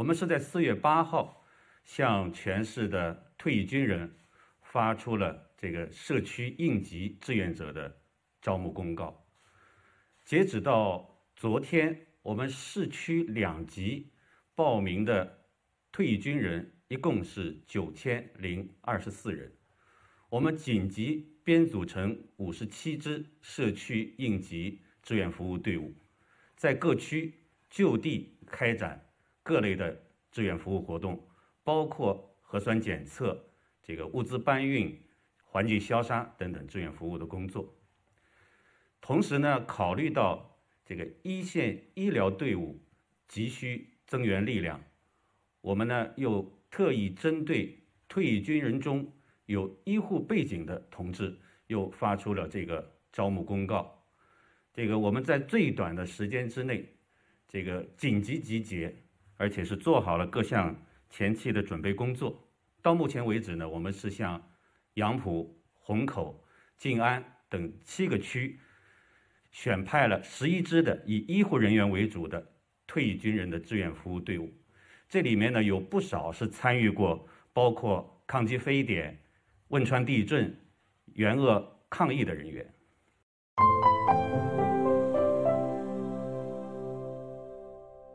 我们是在四月八号向全市的退役军人发出了这个社区应急志愿者的招募公告。截止到昨天，我们市区两级报名的退役军人一共是九千零二十四人。我们紧急编组成五十七支社区应急志愿服务队伍，在各区就地开展。各类的志愿服务活动，包括核酸检测、这个物资搬运、环境消杀等等志愿服务的工作。同时呢，考虑到这个一线医疗队伍急需增援力量，我们呢又特意针对退役军人中有医护背景的同志，又发出了这个招募公告。这个我们在最短的时间之内，这个紧急集结。而且是做好了各项前期的准备工作。到目前为止呢，我们是向杨浦、虹口、静安等七个区选派了十一支的以医护人员为主的退役军人的志愿服务队伍。这里面呢，有不少是参与过包括抗击非典、汶川地震、援鄂抗疫的人员。